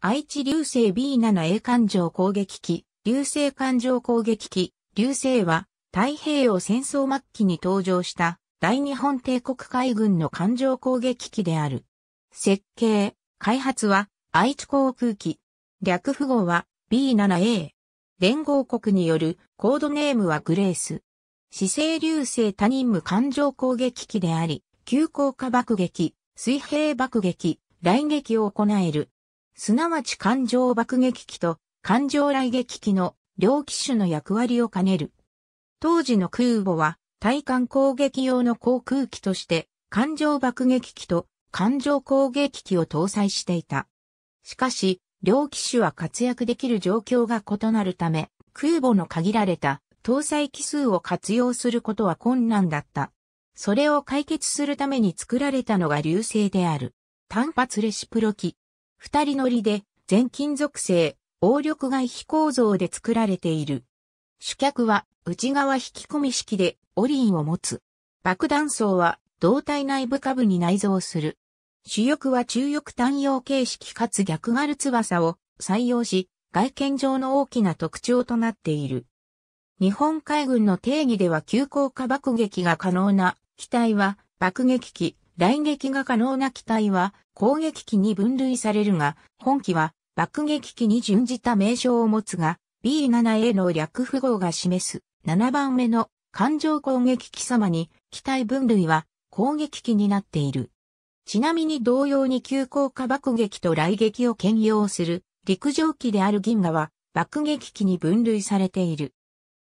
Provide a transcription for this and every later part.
愛知流星 B7A 艦上攻撃機、流星艦上攻撃機、流星は太平洋戦争末期に登場した大日本帝国海軍の艦上攻撃機である。設計、開発は愛知航空機。略符号は B7A。連合国によるコードネームはグレース。姿勢流星他任務艦上攻撃機であり、急降下爆撃、水平爆撃、雷撃を行える。すなわち艦上爆撃機と艦上雷撃機の両機種の役割を兼ねる。当時の空母は対艦攻撃用の航空機として艦上爆撃機と艦上攻撃機を搭載していた。しかし、両機種は活躍できる状況が異なるため、空母の限られた搭載機数を活用することは困難だった。それを解決するために作られたのが流星である。単発レシプロ機、二人乗りで、全金属製、応力外飛構造で作られている。主脚は内側引き込み式でオリンを持つ。爆弾層は胴体内部下部に内蔵する。主翼は中翼単葉形式かつ逆ガル翼を採用し、外見上の大きな特徴となっている。日本海軍の定義では急降下爆撃が可能な機体は爆撃機、雷撃が可能な機体は攻撃機に分類されるが、本機は爆撃機に準じた名称を持つが、B7A の略符号が示す7番目の艦上攻撃機様に機体分類は攻撃機になっている。ちなみに同様に急降下爆撃と雷撃を兼用する陸上機である銀河は爆撃機に分類されている。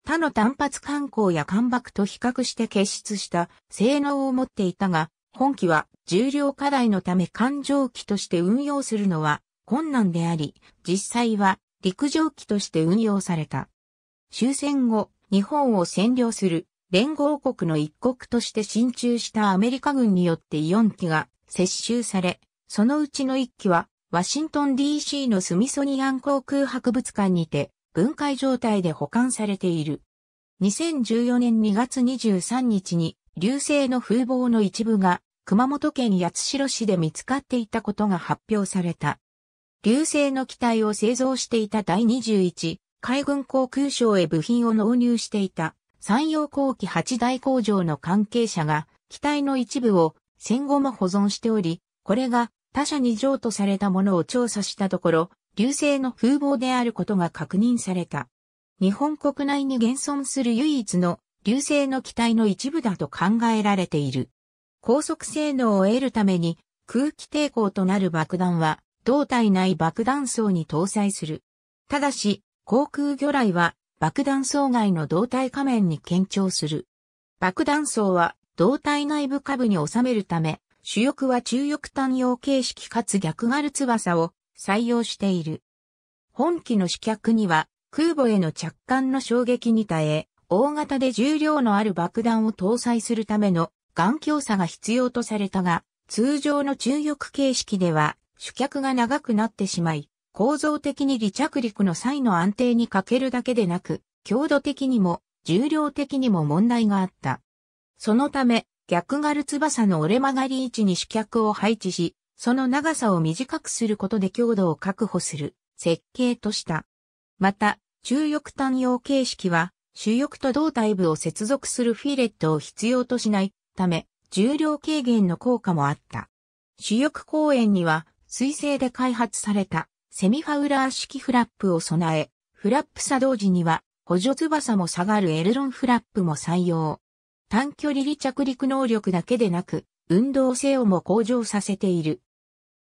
他の単発艦砲や艦爆と比較して結出した性能を持っていたが、本機は重量課題のため艦上機として運用するのは困難であり、実際は陸上機として運用された。終戦後、日本を占領する連合国の一国として進駐したアメリカ軍によって4機が接収され、そのうちの1機はワシントン DC のスミソニアン航空博物館にて分解状態で保管されている。2014年2月23日に流星の風貌の一部が熊本県八代市で見つかっていたことが発表された。流星の機体を製造していた第21海軍航空省へ部品を納入していた山陽後期8大工場の関係者が機体の一部を戦後も保存しており、これが他社に譲渡されたものを調査したところ、流星の風貌であることが確認された。日本国内に現存する唯一の流星の機体の一部だと考えられている。高速性能を得るために空気抵抗となる爆弾は胴体内爆弾層に搭載する。ただし、航空魚雷は爆弾層外の胴体仮面に検調する。爆弾層は胴体内部下部に収めるため、主翼は中翼単用形式かつ逆ガル翼を採用している。本機の試脚には空母への着艦の衝撃に耐え、大型で重量のある爆弾を搭載するための眼鏡差が必要とされたが、通常の中翼形式では、主脚が長くなってしまい、構造的に離着陸の際の安定に欠けるだけでなく、強度的にも、重量的にも問題があった。そのため、逆ガル翼の折れ曲がり位置に主脚を配置し、その長さを短くすることで強度を確保する設計とした。また、中翼単葉形式は、主翼と胴体部を接続するフィレットを必要としないため、重量軽減の効果もあった。主翼公園には、水星で開発されたセミファウラー式フラップを備え、フラップ作動時には補助翼も下がるエルロンフラップも採用。短距離離着陸能力だけでなく、運動性をも向上させている。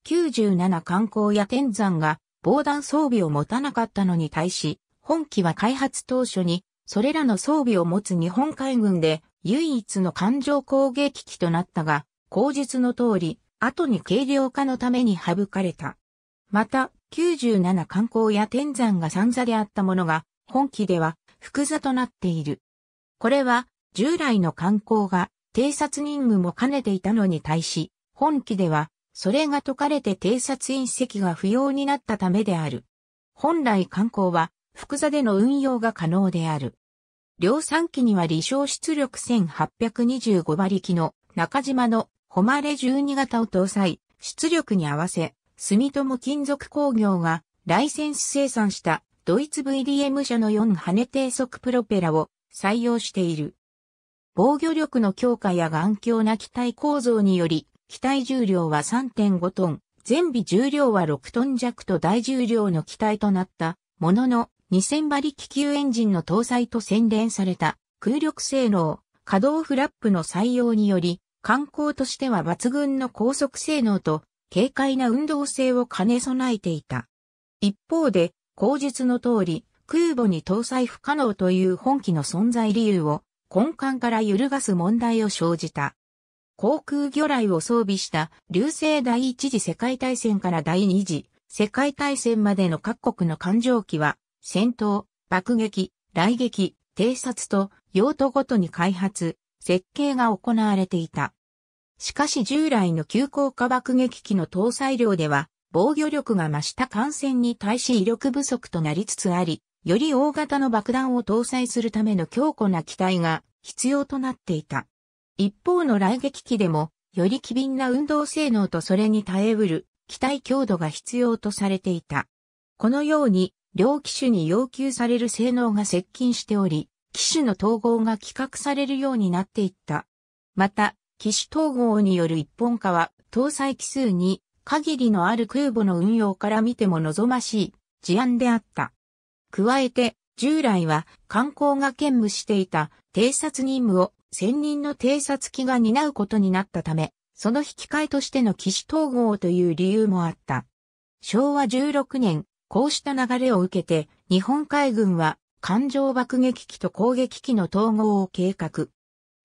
97観光や天山が防弾装備を持たなかったのに対し、本機は開発当初に、それらの装備を持つ日本海軍で唯一の艦上攻撃機となったが、口述の通り、後に軽量化のために省かれた。また、97観光や天山が三座であったものが、本機では、複座となっている。これは、従来の観光が、偵察任務も兼ねていたのに対し、本機では、それが解かれて偵察隕石が不要になったためである。本来観光は、複座での運用が可能である。量産機には離小出力1825馬力の中島の誉れ12型を搭載、出力に合わせ、住友金属工業がライセンス生産したドイツ VDM 社の4羽低速プロペラを採用している。防御力の強化や頑強な機体構造により、機体重量は3.5トン、全備重量は6トン弱と大重量の機体となったものの、2000馬力級エンジンの搭載と洗練された空力性能、稼働フラップの採用により、観光としては抜群の高速性能と軽快な運動性を兼ね備えていた。一方で、口述の通り、空母に搭載不可能という本機の存在理由を根幹から揺るがす問題を生じた。航空魚雷を装備した流星第一次世界大戦から第二次世界大戦までの各国の艦上機は戦闘、爆撃、雷撃、偵察と用途ごとに開発、設計が行われていた。しかし従来の急降下爆撃機の搭載量では、防御力が増した艦船に対し威力不足となりつつあり、より大型の爆弾を搭載するための強固な機体が必要となっていた。一方の雷撃機でも、より機敏な運動性能とそれに耐えうる機体強度が必要とされていた。このように両機種に要求される性能が接近しており、機種の統合が企画されるようになっていった。また、機種統合による一本化は、搭載機数に限りのある空母の運用から見ても望ましい事案であった。加えて、従来は観光が兼務していた偵察任務を専任の偵察機が担うことになったため、その引き換えとしての機種統合という理由もあった。昭和16年、こうした流れを受けて、日本海軍は艦上爆撃機と攻撃機の統合を計画。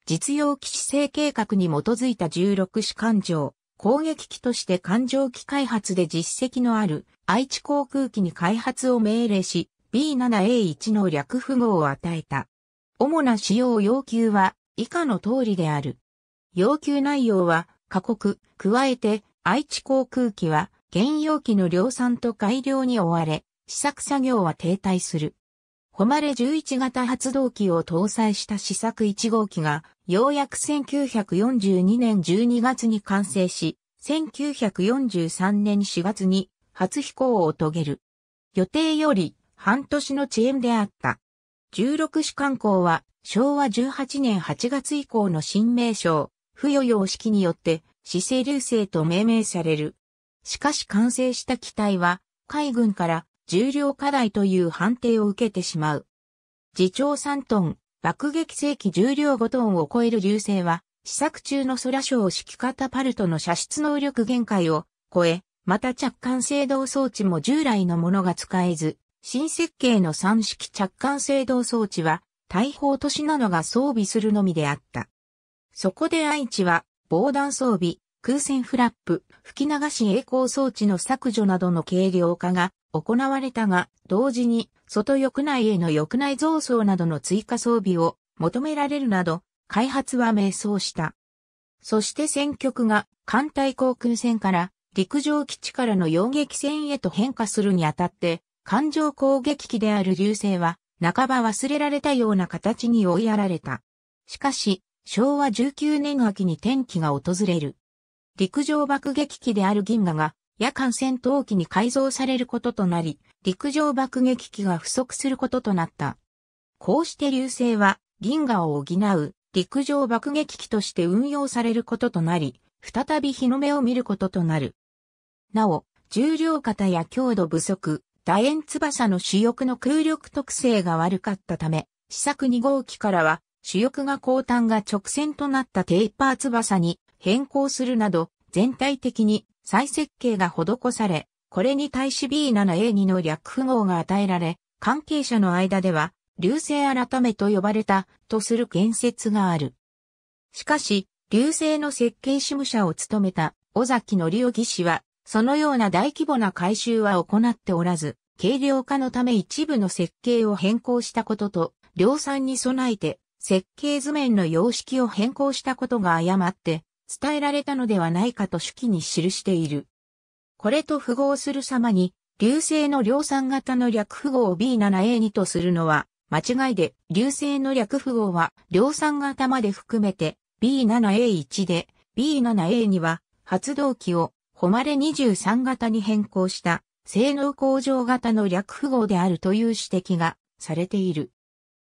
実用機姿勢計画に基づいた16式艦上、攻撃機として艦上機開発で実績のある愛知航空機に開発を命令し、B7A1 の略符号を与えた。主な使用要求は以下の通りである。要求内容は、過酷、加えて愛知航空機は原容器の量産と改良に追われ、試作作業は停滞する。誉れ11型発動機を搭載した試作1号機が、ようやく1942年12月に完成し、1943年4月に初飛行を遂げる。予定より半年の遅延であった。16士官校は昭和18年8月以降の新名称、付与様式によって、姿勢流星と命名される。しかし完成した機体は、海軍から重量課題という判定を受けてしまう。自長3トン、爆撃世紀重量5トンを超える流星は、試作中の空小式型パルトの射出能力限界を超え、また着艦制動装置も従来のものが使えず、新設計の3式着艦制動装置は、大砲都市などが装備するのみであった。そこで愛知は、防弾装備、空船フラップ、吹き流し栄光装置の削除などの軽量化が行われたが、同時に外翼内への翼内増装などの追加装備を求められるなど、開発は迷走した。そして戦局が艦隊航空戦から陸上基地からの洋撃戦へと変化するにあたって、艦上攻撃機である流星は、半ば忘れられたような形に追いやられた。しかし、昭和19年秋に天気が訪れる。陸上爆撃機である銀河が夜間戦闘機に改造されることとなり、陸上爆撃機が不足することとなった。こうして流星は銀河を補う陸上爆撃機として運用されることとなり、再び日の目を見ることとなる。なお、重量型や強度不足、楕円翼の主翼の空力特性が悪かったため、試作2号機からは主翼が後端が直線となったテイパー翼に変更するなど、全体的に再設計が施され、これに対し B7A2 の略符号が与えられ、関係者の間では、流星改めと呼ばれたとする言説がある。しかし、流星の設計事務者を務めた尾崎則夫義氏は、そのような大規模な改修は行っておらず、軽量化のため一部の設計を変更したことと、量産に備えて設計図面の様式を変更したことが誤って伝えられたのではないかと手記に記している。これと符号する様に、流星の量産型の略符号を B7A2 とするのは、間違いで、流星の略符号は量産型まで含めて B7A1 で、B7A2 は発動機を誉れ23型に変更した性能向上型の略符号であるという指摘がされている。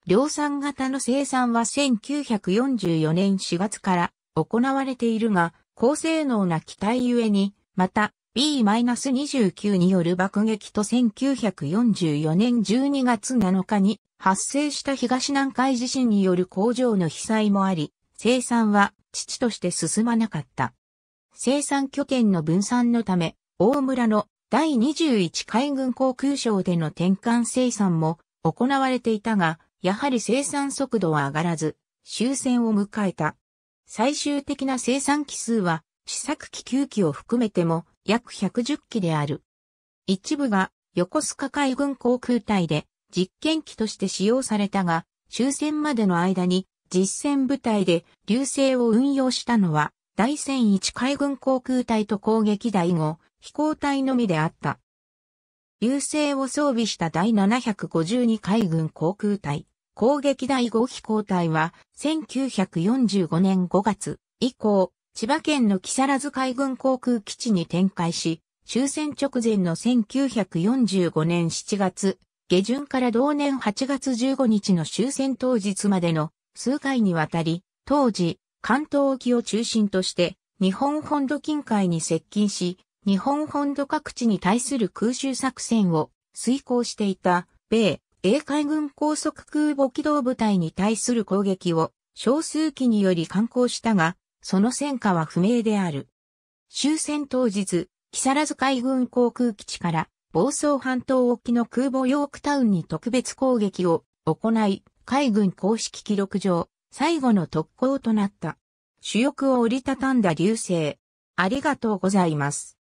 量産型の生産は1944年4月から行われているが、高性能な機体ゆえに、また B-29 による爆撃と1944年12月7日に発生した東南海地震による工場の被災もあり、生産は父として進まなかった。生産拠点の分散のため、大村の第21海軍航空省での転換生産も行われていたが、やはり生産速度は上がらず、終戦を迎えた。最終的な生産機数は、試作機9機を含めても約110機である。一部が横須賀海軍航空隊で実験機として使用されたが、終戦までの間に実戦部隊で流星を運用したのは第戦1海軍航空隊と攻撃第5飛行隊のみであった。流星を装備した第752海軍航空隊。攻撃第5飛交隊は、1945年5月以降、千葉県の木更津海軍航空基地に展開し、終戦直前の1945年7月、下旬から同年8月15日の終戦当日までの数回にわたり、当時、関東沖を中心として、日本本土近海に接近し、日本本土各地に対する空襲作戦を遂行していた、米、英海軍高速空母機動部隊に対する攻撃を少数機により観光したが、その戦果は不明である。終戦当日、木更津海軍航空基地から房総半島沖の空母ヨークタウンに特別攻撃を行い、海軍公式記録上、最後の特攻となった。主翼を折りたたんだ流星。ありがとうございます。